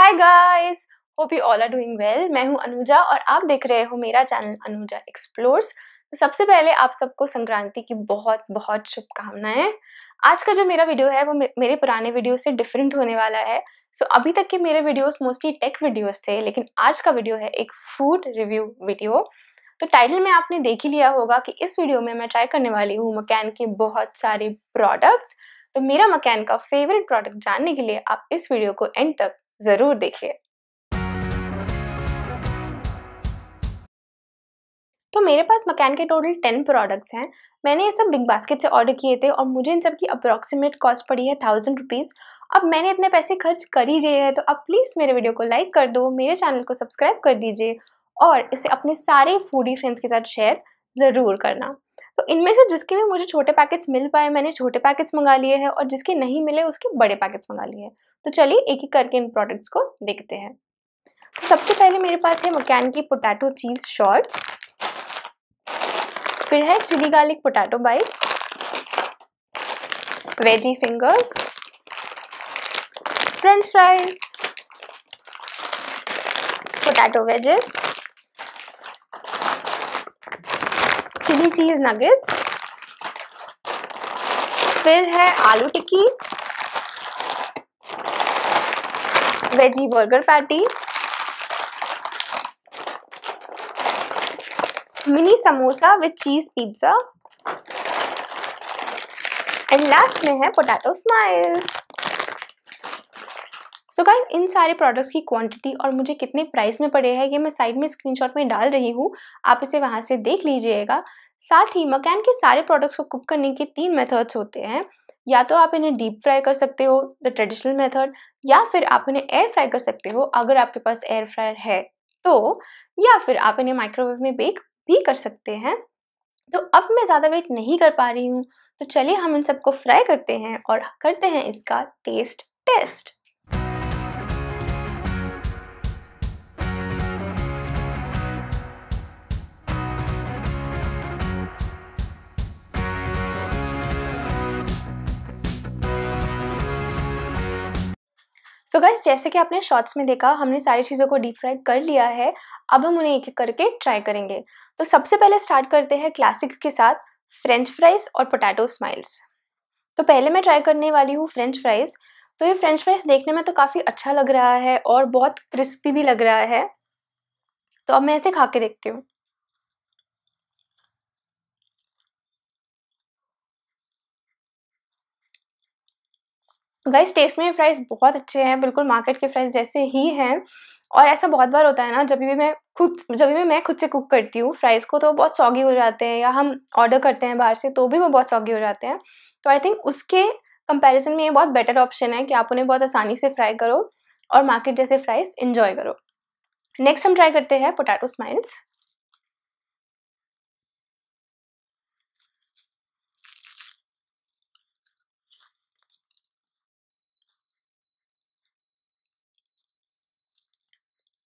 Hi guys hope you all are doing well मैं हूं अनुजा और आप देख रहे हो मेरा चैनल अनुजा एक्सप्लोर्स सबसे पहले आप सबको संक्रांति की बहुत बहुत शुभकामनाएं आज का जो मेरा वीडियो है वो मेरे पुराने वीडियो से डिफरेंट होने वाला है सो so, अभी तक के मेरे वीडियोस मोस्टली टेक वीडियोस थे लेकिन आज का वीडियो है एक फूड रिव्यू वीडियो तो टाइटल में आपने देख ही लिया होगा कि इस वीडियो में मैं ट्राई करने वाली हूँ मकैन के बहुत सारे प्रोडक्ट्स तो मेरा मकैन का फेवरेट प्रोडक्ट जानने के लिए आप इस वीडियो को एंड तक ज़रूर देखिए तो मेरे पास मकैन के टोटल टेन प्रोडक्ट्स हैं मैंने ये सब बिग बास्केट से ऑर्डर किए थे और मुझे इन सब की अप्रॉक्सीमेट कॉस्ट पड़ी है थाउजेंड रुपीज़ अब मैंने इतने पैसे खर्च कर ही दिए हैं तो अब प्लीज़ मेरे वीडियो को लाइक कर दो मेरे चैनल को सब्सक्राइब कर दीजिए और इसे अपने सारे फूडी फ्रेंड्स के साथ शेयर ज़रूर करना तो इनमें से जिसके भी मुझे छोटे पैकेट्स मिल पाए मैंने छोटे पैकेट्स मंगा लिए हैं और जिसके नहीं मिले उसके बड़े पैकेट्स मंगा लिए तो चलिए एक एक करके इन प्रोडक्ट्स को देखते हैं तो सबसे पहले मेरे पास है मकैन की पोटैटो चीज़ शॉर्ट्स फिर है chilli garlic potato bites veggie fingers French fries potato wedges chilli cheese nuggets फिर है aloo tikki veggie burger patty mini samosa with cheese pizza and last में है potato smiles so so guys इन सारे प्रोडक्ट्स की quantity और मुझे कितने प्राइस में पड़े हैं ये मैं साइड में स्क्रीनशॉट में डाल रही हूँ आप इसे वहाँ से देख लीजिएगा साथ ही मकैन के सारे प्रोडक्ट्स को कुक करने के तीन मेथड्स होते हैं या तो आप इन्हें डीप फ्राई कर सकते हो द ट्रेडिशनल मेथड या फिर आप इन्हें एयर फ्राई कर सकते हो अगर आपके पास एयर फ्रायर है तो या फिर आप इन्हें माइक्रोवेव में बेक भी कर सकते हैं तो अब मैं ज़्यादा वेट नहीं कर पा रही हूँ तो चलिए हम इन सबको फ्राई करते हैं और करते हैं इसका टेस्ट टेस्ट सो गैस जैसे कि आपने शॉर्ट्स में देखा हमने सारी चीज़ों को डीप फ्राई कर लिया है अब हम उन्हें एक एक करके ट्राई करेंगे तो सबसे पहले स्टार्ट करते हैं क्लासिक्स के साथ फ्रेंच फ्राइज और पोटैटो स्माइल्स तो पहले मैं ट्राई करने वाली हूँ फ्रेंच फ्राइज़ तो ये फ्रेंच फ्राइज देखने में तो काफ़ी अच्छा लग रहा है और बहुत क्रिस्पी भी लग रहा है तो अब मैं इसे खा के देखती हूँ गाइस टेस्ट में फ्राइज़ बहुत अच्छे हैं बिल्कुल मार्केट के फ्राइज़ जैसे ही हैं और ऐसा बहुत बार होता है ना जब भी मैं खुद जब भी मैं खुद से कुक करती हूँ फ्राइज़ को तो बहुत सॉगी हो जाते हैं या हम ऑर्डर करते हैं बाहर से तो भी वो बहुत सॉगी हो जाते हैं तो आई थिंक उसके कंपैरिजन में ये बहुत बेटर ऑप्शन है कि आप उन्हें बहुत आसानी से फ्राई करो और मार्केट जैसे फ्राइज़ इंजॉय करो नेक्स्ट हम ट्राई करते हैं potato smiles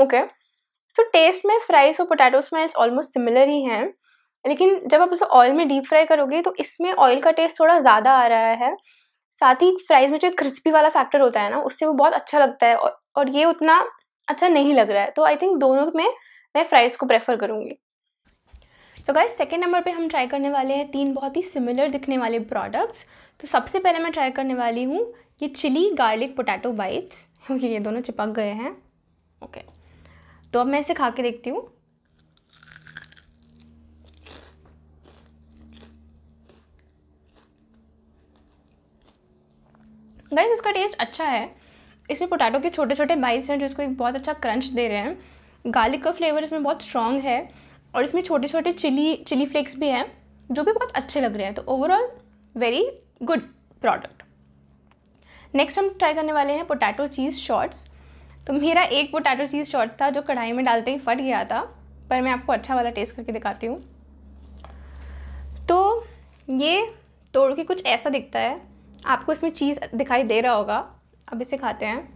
okay so taste में फ्राइज और पोटैटो स्मेल्स ऑलमोस्ट सिमिलर ही हैं लेकिन जब आप उसे ऑयल में डीप फ्राई करोगे तो इसमें ऑयल का टेस्ट थोड़ा ज़्यादा आ रहा है साथ ही फ्राइज़ में जो क्रिस्पी वाला फैक्टर होता है ना उससे वो बहुत अच्छा लगता है और, और ये उतना अच्छा नहीं लग रहा है तो आई थिंक दोनों में मैं फ्राइज़ को प्रेफर करूँगी सो गाइस सेकेंड नंबर पे हम ट्राई करने वाले हैं तीन बहुत ही सिमिलर दिखने वाले प्रोडक्ट्स तो सबसे पहले मैं ट्राई करने वाली हूँ ये चिली गार्लिक पोटैटो बाइट्स क्योंकि ये दोनों चिपक गए हैं ओके okay. तो अब मैं इसे खा के देखती हूँ गाइस इसका टेस्ट अच्छा है इसमें पोटैटो के छोटे छोटे बाइस हैं जो इसको एक बहुत अच्छा क्रंच दे रहे हैं गार्लिक का फ्लेवर इसमें बहुत स्ट्रॉन्ग है और इसमें छोटे छोटे चिली चिली फ्लेक्स भी हैं जो भी बहुत अच्छे लग रहे हैं तो overall very good product next हम ट्राई करने वाले हैं पोटैटो चीज़ शॉर्ट्स तो मेरा एक पोटैटो चीज़ शॉर्ट था जो कढ़ाई में डालते ही फट गया था पर मैं आपको अच्छा वाला टेस्ट करके दिखाती हूँ तो ये तोड़ के कुछ ऐसा दिखता है आपको इसमें चीज़ दिखाई दे रहा होगा अब इसे खाते हैं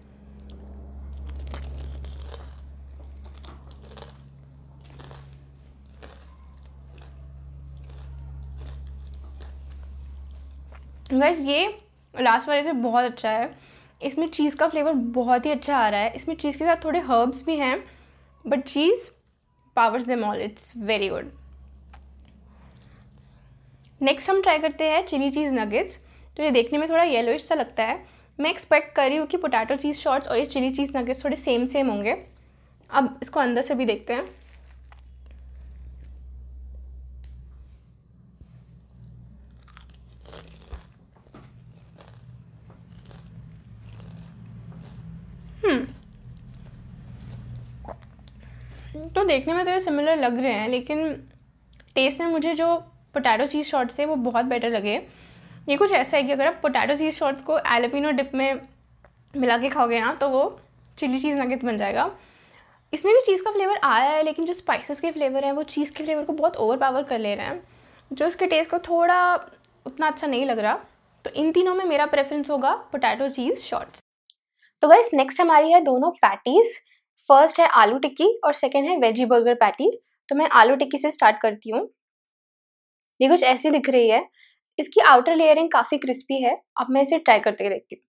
बस ये लास्ट वाले से बहुत अच्छा है इसमें चीज़ का फ्लेवर बहुत ही अच्छा आ रहा है इसमें चीज़ के साथ थोड़े हर्ब्स भी हैं बट चीज़ पावर्स दे मॉल इट्स वेरी गुड नेक्स्ट हम ट्राई करते हैं चिली चीज़ नगेट्स तो ये देखने में थोड़ा येलोइश सा लगता है मैं एक्सपेक्ट कर रही हूँ कि पोटैटो चीज़ शॉर्ट्स और ये चिली चीज़ नगेट्स थोड़े सेम सेम होंगे अब इसको अंदर से भी देखते हैं तो देखने में तो ये सिमिलर लग रहे हैं लेकिन टेस्ट में मुझे जो पोटैटो चीज़ शॉर्ट्स है वो बहुत बेटर लगे ये कुछ ऐसा है कि अगर आप पोटैटो चीज़ शॉर्ट्स को एलोपिनो डिप में मिला के खाओगे ना तो वो चिली चीज़ नगेट बन जाएगा इसमें भी चीज़ का फ्लेवर आया है लेकिन जो स्पाइसेस के फ्लेवर हैं वो चीज़ के फ्लेवर को बहुत ओवर पावर कर ले रहे हैं जो इसके टेस्ट को थोड़ा उतना अच्छा नहीं लग रहा तो इन तीनों में मेरा प्रेफरेंस होगा पोटैटो चीज़ शॉर्ट्स तो गाइस नेक्स्ट हमारी है दोनों फैटीज़ फर्स्ट है आलू टिक्की और सेकेंड है वेजी बर्गर पैटी तो मैं आलू टिक्की से स्टार्ट करती हूँ ये कुछ ऐसी दिख रही है इसकी आउटर लेयरिंग काफ़ी क्रिस्पी है अब मैं इसे ट्राई करते देखती हूँ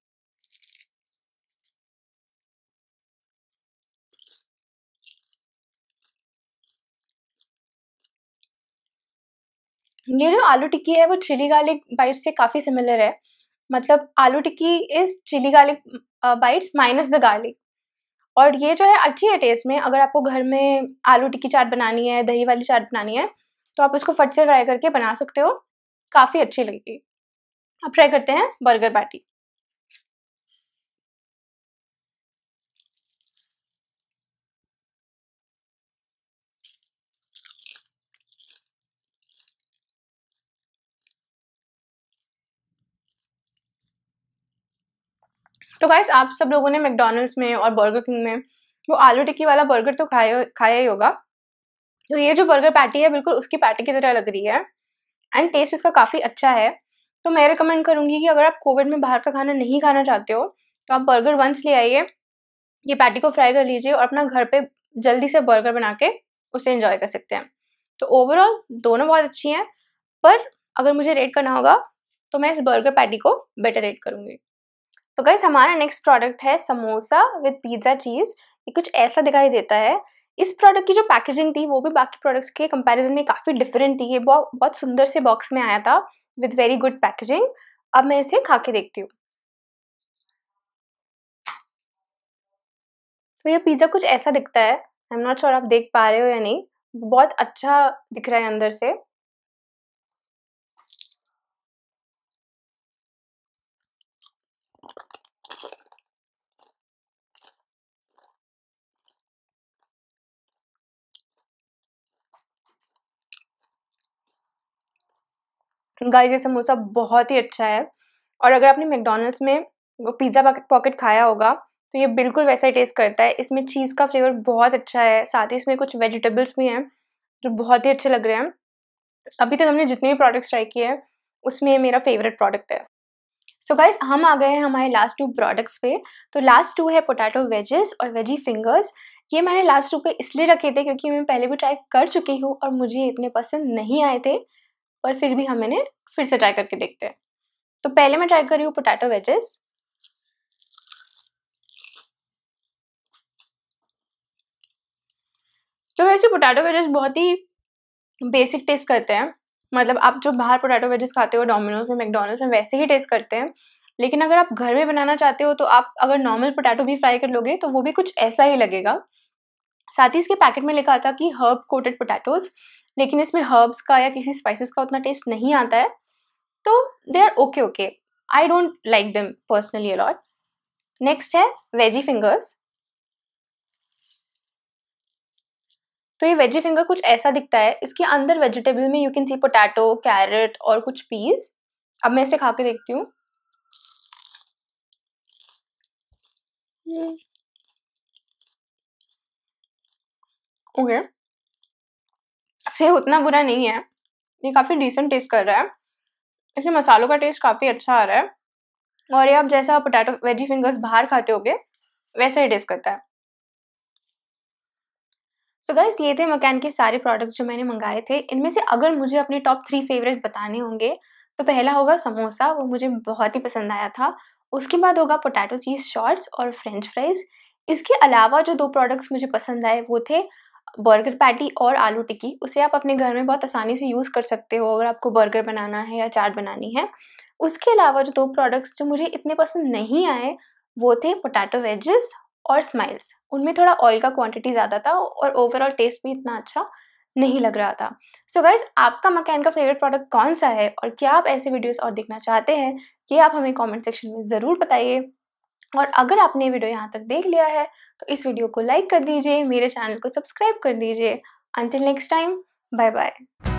ये जो आलू टिक्की है वो चिली गार्लिक बाइट्स से काफ़ी सिमिलर है मतलब aloo tikki is chilli garlic bites minus the garlic और ये जो है अच्छी है टेस्ट में अगर आपको घर में आलू टिक्की चाट बनानी है दही वाली चाट बनानी है तो आप इसको फट से फ्राई करके बना सकते हो काफ़ी अच्छी लगेगी अब ट्राई करते हैं बर्गर पैटी तो गाइस आप सब लोगों ने मैकडोनल्ड्स में और बर्गर किंग में वो आलू टिक्की वाला बर्गर तो खाया खाया ही होगा तो ये जो बर्गर पैटी है बिल्कुल उसकी पैटी की तरह लग रही है एंड टेस्ट इसका काफ़ी अच्छा है तो मैं रिकमेंड करूँगी कि अगर आप कोविड में बाहर का खाना नहीं खाना चाहते हो तो आप बर्गर वंस ले आइए ये पैटी को फ्राई कर लीजिए और अपना घर पे जल्दी से बर्गर बना के उसे इंजॉय कर सकते हैं तो ओवरऑल दोनों बहुत अच्छी हैं पर अगर मुझे रेट करना होगा तो मैं इस बर्गर पैटी को बेटर रेट करूँगी तो गैस हमारा नेक्स्ट प्रोडक्ट है समोसा विद पिज़्ज़ा चीज़ ये कुछ ऐसा दिखाई देता है इस प्रोडक्ट की जो पैकेजिंग थी वो भी बाकी प्रोडक्ट्स के कंपैरिजन में काफ़ी डिफरेंट थी ये बहुत बहुत सुंदर से बॉक्स में आया था विद वेरी गुड पैकेजिंग अब मैं इसे खा के देखती हूँ तो ये पिज़्ज़ा कुछ ऐसा दिखता है आई एम नॉट श्योर आप देख पा रहे हो या नहीं बहुत अच्छा दिख रहा है अंदर से गाइस ये समोसा बहुत ही अच्छा है और अगर आपने मैकडोनल्ड्स में पिज़्ज़ा पॉकेट खाया होगा तो ये बिल्कुल वैसा ही टेस्ट करता है इसमें चीज़ का फ्लेवर बहुत अच्छा है साथ ही इसमें कुछ वेजिटेबल्स भी हैं जो बहुत ही अच्छे लग रहे हैं अभी तक हमने जितने भी प्रोडक्ट्स ट्राई किए हैं उसमें ये मेरा फेवरेट प्रोडक्ट है सो so गाइज हम आ गए हैं हमारे लास्ट टू प्रोडक्ट्स पे तो लास्ट टू है पोटैटो वेजेस और वेजी फिंगर्स ये मैंने लास्ट टू पे इसलिए रखे थे क्योंकि मैं पहले भी ट्राई कर चुकी हूँ और मुझे इतने पसंद नहीं आए थे पर फिर भी हम मैंने फिर से ट्राई करके देखते हैं तो पहले मैं ट्राई कर रही हूँ पोटैटो वेजेस तो वैसे पोटैटो वेजेस बहुत ही बेसिक टेस्ट करते हैं मतलब आप जो बाहर पोटैटो वेजेस खाते हो डोमिनोज में मैकडोनल्ड्स में वैसे ही टेस्ट करते हैं लेकिन अगर आप घर में बनाना चाहते हो तो आप अगर नॉर्मल पोटैटो भी फ्राई कर लोगे तो वो भी कुछ ऐसा ही लगेगा साथ ही इसके पैकेट में लिखा था कि हर्ब कोटेड पोटैटोज लेकिन इसमें हर्ब्स का या किसी स्पाइसेस का उतना टेस्ट नहीं आता है तो they are okay okay I don't like them personally a lot next है वेजी फिंगर्स तो ये वेजी फिंगर कुछ ऐसा दिखता है इसके अंदर वेजिटेबल में you can see potato carrot और कुछ पीस अब मैं इसे खा के देखती हूँ ओके okay. से उतना बुरा नहीं है ये काफ़ी डिसेंट टेस्ट कर रहा है इसे मसालों का टेस्ट काफ़ी अच्छा आ रहा है और ये आप जैसा पोटैटो वेजी फिंगर्स बाहर खाते हो वैसा ही टेस्ट करता है सो so गाइस ये थे मकैन के सारे प्रोडक्ट्स जो मैंने मंगाए थे इनमें से अगर मुझे अपने टॉप थ्री फेवरेट्स बताने होंगे तो पहला होगा समोसा वो मुझे बहुत ही पसंद आया था उसके बाद होगा पोटैटो चीज़ शॉर्ट्स और फ्रेंच फ्राइज़ इसके अलावा जो दो प्रोडक्ट्स मुझे पसंद आए वो थे बर्गर पैटी और आलू टिक्की उसे आप अपने घर में बहुत आसानी से यूज़ कर सकते हो अगर आपको बर्गर बनाना है या चाट बनानी है उसके अलावा जो दो प्रोडक्ट्स जो मुझे इतने पसंद नहीं आए वो थे पोटैटो वेजेस और स्माइल्स उनमें थोड़ा ऑयल का क्वांटिटी ज़्यादा था और ओवरऑल टेस्ट भी इतना अच्छा नहीं लग रहा था सो so गाइज आपका मकैन का फेवरेट प्रोडक्ट कौन सा है और क्या आप ऐसे वीडियोस और देखना चाहते हैं ये आप हमें कमेंट सेक्शन में ज़रूर बताइए और अगर आपने वीडियो यहाँ तक देख लिया है तो इस वीडियो को लाइक कर दीजिए मेरे चैनल को सब्सक्राइब कर दीजिए until next time bye bye